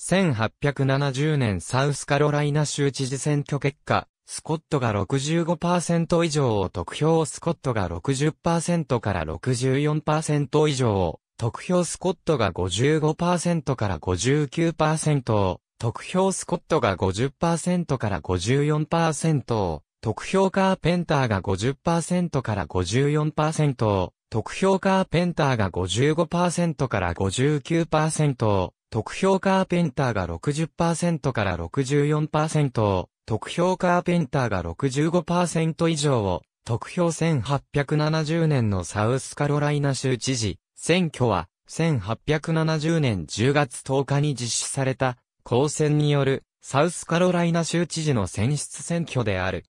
1870年サウスカロライナ州知事選挙結果、スコットが65%以上を得票スコットが60%から64%以上を、得票スコットが55%から59%を、得票スコットが50%から54%を、得票カーペンターが50%から54%を、得票カーペンターが55%から59%を、特票カーペンターが60%から64%を、特票カーペンターが65%以上を、特票1870年のサウスカロライナ州知事、選挙は、1870年10月10日に実施された、公選による、サウスカロライナ州知事の選出選挙である。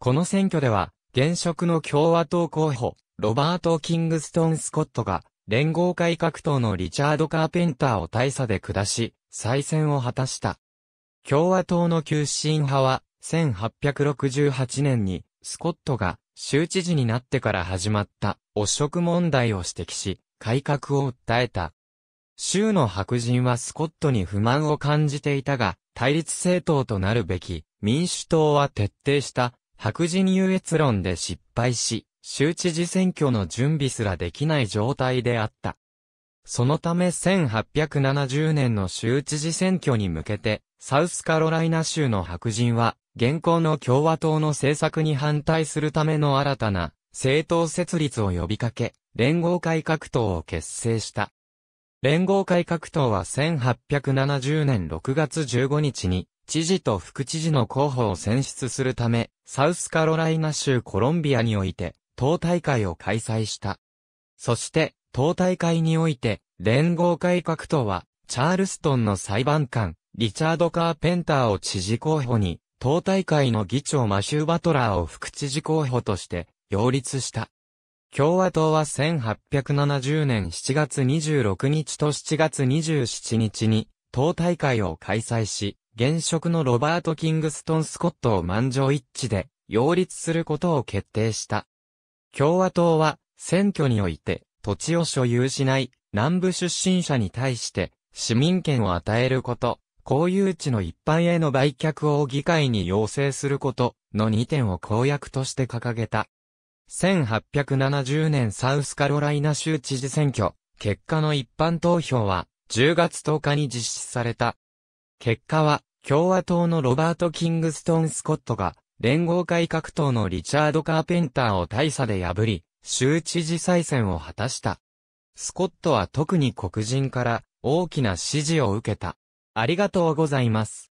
この選挙では、現職の共和党候補、ロバート・キングストン・スコットが、連合改革党のリチャード・カーペンターを大差で下し、再選を果たした。共和党の急進派は、1868年に、スコットが州知事になってから始まった汚職問題を指摘し、改革を訴えた。州の白人はスコットに不満を感じていたが、対立政党となるべき民主党は徹底した白人優越論で失敗し、州知事選挙の準備すらできない状態であった。そのため1870年の州知事選挙に向けて、サウスカロライナ州の白人は、現行の共和党の政策に反対するための新たな政党設立を呼びかけ、連合改革党を結成した。連合改革党は1870年6月15日に、知事と副知事の候補を選出するため、サウスカロライナ州コロンビアにおいて、党大会を開催した。そして、党大会において、連合改革とは、チャールストンの裁判官、リチャード・カーペンターを知事候補に、党大会の議長マシュー・バトラーを副知事候補として、擁立した。共和党は1870年7月26日と7月27日に、党大会を開催し、現職のロバート・キングストン・スコットを満場一致で、擁立することを決定した。共和党は、選挙において、土地を所有しない南部出身者に対して、市民権を与えること、公有地の一般への売却を議会に要請することの2点を公約として掲げた。1870年サウスカロライナ州知事選挙、結果の一般投票は10月10日に実施された。結果は共和党のロバート・キングストン・スコットが連合会格闘のリチャード・カーペンターを大差で破り、州知事再選を果たした。スコットは特に黒人から大きな支持を受けた。ありがとうございます。